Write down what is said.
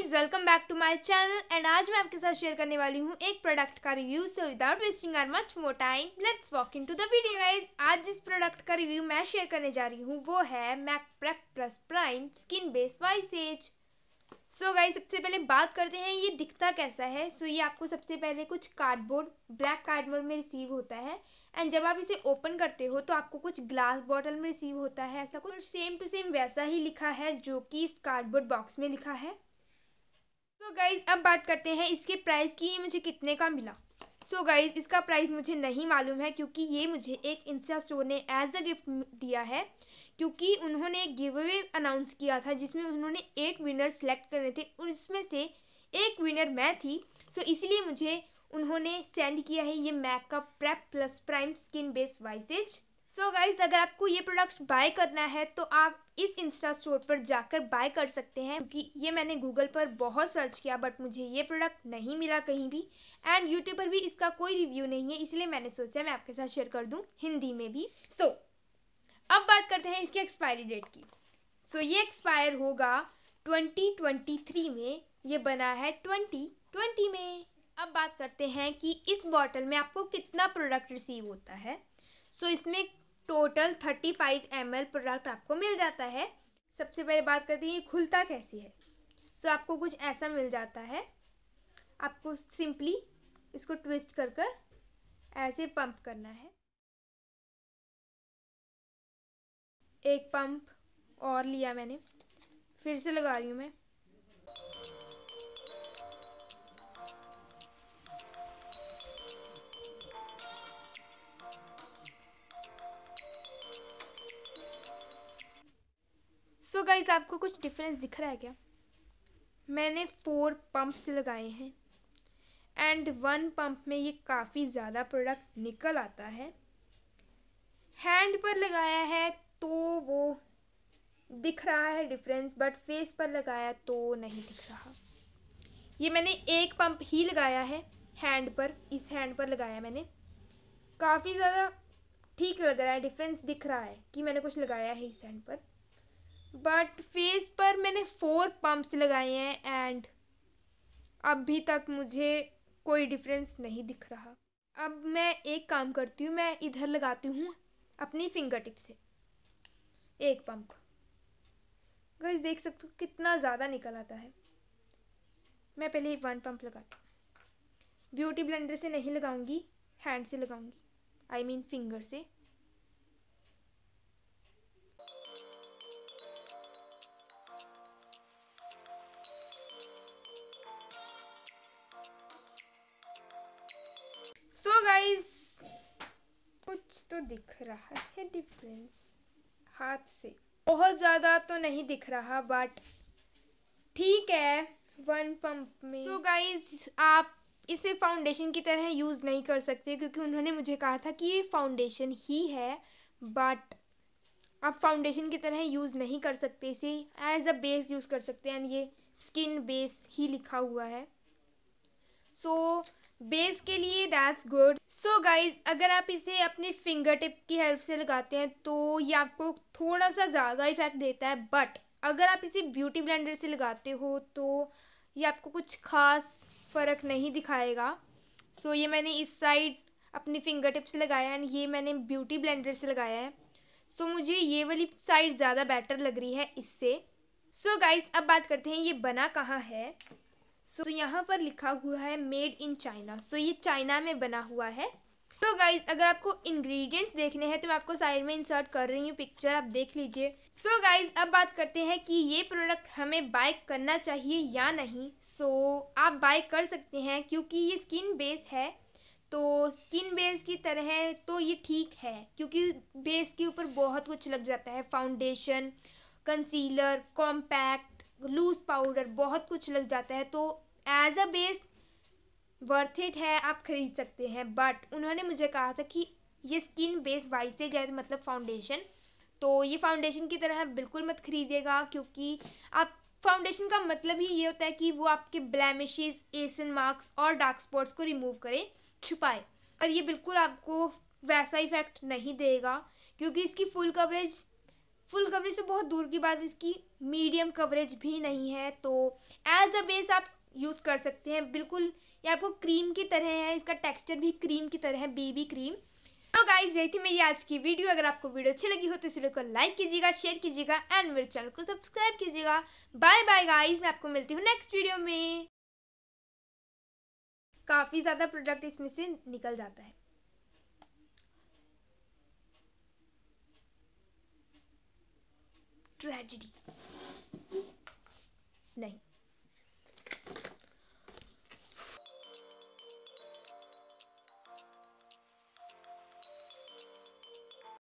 guys welcome back to my channel and आज मैं आपके साथ शेयर करने वाली हूँ एक प्रोडक्ट का review so without wasting our much more time let's walk into the video guys आज जिस प्रोडक्ट का रिव्यू मैं शेयर करने जा रही हूँ वो है Mac prep plus prime skin base visage so guys सबसे पहले बात करते हैं ये दिखता कैसा है सो so, ये आपको सबसे पहले कुछ कार्डबोर्ड ब्लैक कार्डबोर्ड में रिसीव होता है एंड जब आप इसे ओपन करते हो तो आपको कुछ ग्लास बॉटल में रिसीव होता है ऐसा कुछ सेम टू सेम वैसा ही लिखा है जो कि इस कार्डबोर्ड बॉक्स में लिखा है सो गाइज अब बात करते हैं इसके प्राइस की ये मुझे कितने का मिला सो so गाइज इसका प्राइस मुझे नहीं मालूम है क्योंकि ये मुझे एक इंस्टा स्टोर ने एज अ गिफ्ट दिया है क्योंकि उन्होंने एक गिव अवे अनाउंस किया था जिसमें उन्होंने एट विनर सेलेक्ट करने थे और इसमें से एक विनर मैं थी सो so इसीलिए मुझे उन्होंने सेंड किया है ये makeup prep plus prime skin based visages so so guys अगर आपको ये प्रोडक्ट्स बाय करना है तो आप इस इंस्टा स्टोर पर जाकर बाय कर सकते हैं क्योंकि ये मैंने गूगल पर बहुत सर्च किया बट मुझे ये प्रोडक्ट नहीं मिला कहीं भी एंड यूट्यूब पर भी इसका कोई रिव्यू नहीं है इसलिए मैंने सोचा मैं आपके साथ शेयर कर दूँ हिंदी में भी सो so, अब बात करते हैं इसकी एक्सपायरी डेट की सो so, ये एक्सपायर होगा 2023 में ये बना है 2020 में अब बात करते हैं कि इस बॉटल में आपको कितना प्रोडक्ट रिसीव होता है सो so, इसमें total thirty five M L product आपको मिल जाता है सबसे पहले बात करते हैं ये खुलता कैसी है सो so, आपको कुछ ऐसा मिल जाता है आपको सिंपली इसको ट्विस्ट कर कर ऐसे पंप करना है एक पंप और लिया मैंने फिर से लगा रही हूँ मैं गाइज आपको कुछ डिफरेंस दिख रहा है क्या मैंने फोर पंप्स लगाए हैं एंड वन पंप में ये काफ़ी ज़्यादा प्रोडक्ट निकल आता है हैंड पर लगाया है तो वो दिख रहा है डिफरेंस बट फेस पर लगाया तो नहीं दिख रहा ये मैंने एक पंप ही लगाया है हैंड पर इस हैंड पर लगाया मैंने काफ़ी ज़्यादा ठीक लग रहा है डिफरेंस दिख रहा है कि मैंने कुछ लगाया है इस हैंड पर बट फेस पर मैंने फोर पम्प्स लगाए हैं एंड अभी तक मुझे कोई डिफरेंस नहीं दिख रहा अब मैं एक काम करती हूँ मैं इधर लगाती हूँ अपनी फिंगर टिप से एक पंप गई देख सकते हो कितना ज़्यादा निकल आता है मैं पहले वन पंप लगाती हूँ ब्यूटी ब्लेंडर से नहीं लगाऊंगी हैंड से लगाऊंगी आई मीन फिंगर से तो दिख रहा है डिफरेंस हाथ से बहुत ज़्यादा तो नहीं दिख रहा बट ठीक है वन पंप में सो so गाइज आप इसे फाउंडेशन की तरह यूज़ नहीं कर सकते क्योंकि उन्होंने मुझे कहा था कि ये फाउंडेशन ही है बट आप फाउंडेशन की तरह यूज़ नहीं कर सकते इसे एज अ बेस यूज़ कर सकते हैं एंड ये स्किन बेस ही लिखा हुआ है सो so, बेस के लिए दैट्स गुड सो गाइज अगर आप इसे अपने फिंगर टिप की हेल्प से लगाते हैं तो ये आपको थोड़ा सा ज़्यादा इफेक्ट देता है बट अगर आप इसे ब्यूटी ब्लेंडर से लगाते हो तो ये आपको कुछ खास फ़र्क नहीं दिखाएगा सो so, ये मैंने इस साइड अपनी फिंगर टिप से लगाया एंड ये मैंने ब्यूटी ब्लेंडर से लगाया है सो so, मुझे ये वाली साइड ज़्यादा बेटर लग रही है इससे सो so, गाइज अब बात करते हैं ये बना कहाँ है सो so, यहाँ पर लिखा हुआ है मेड इन चाइना सो ये चाइना में बना हुआ है तो so गाइज अगर आपको इंग्रेडिएंट्स देखने हैं तो मैं आपको साइड में इंसर्ट कर रही हूँ पिक्चर आप देख लीजिए सो so गाइज अब बात करते हैं कि ये प्रोडक्ट हमें बाय करना चाहिए या नहीं सो so, आप बाय कर सकते हैं क्योंकि ये स्किन बेस है तो स्किन बेस की तरह तो ये ठीक है क्योंकि बेस के ऊपर बहुत कुछ लग जाता है foundation concealer compact loose powder बहुत कुछ लग जाता है तो as a base worth it है आप खरीद सकते हैं बट उन्होंने मुझे कहा था कि ये स्किन बेस वाइसेज है मतलब फाउंडेशन तो ये फाउंडेशन की तरह बिल्कुल मत खरीदिएगा क्योंकि आप फाउंडेशन का मतलब ही ये होता है कि वो आपके ब्लैमिशेज एसन मार्क्स और डार्क स्पॉट्स को रिमूव करे छुपाए और ये बिल्कुल आपको वैसा इफेक्ट नहीं देगा क्योंकि इसकी फुल कवरेज फुल कवरेज तो बहुत दूर की बात इसकी मीडियम कवरेज भी नहीं है तो एज अ बेस आप यूज़ कर सकते हैं बिल्कुल ये आपको क्रीम की तरह है इसका टेक्सचर भी क्रीम की तरह है बेबी क्रीम तो गाइज यही थी मेरी आज की वीडियो अगर आपको वीडियो अच्छी लगी हो तो इस वीडियो को लाइक कीजिएगा शेयर कीजिएगा एंड मेरे चैनल को सब्सक्राइब कीजिएगा बाय बाय गाइज मैं आपको मिलती हूँ नेक्स्ट वीडियो में काफ़ी ज़्यादा प्रोडक्ट इसमें से निकल जाता है ट्रेजिडी नहीं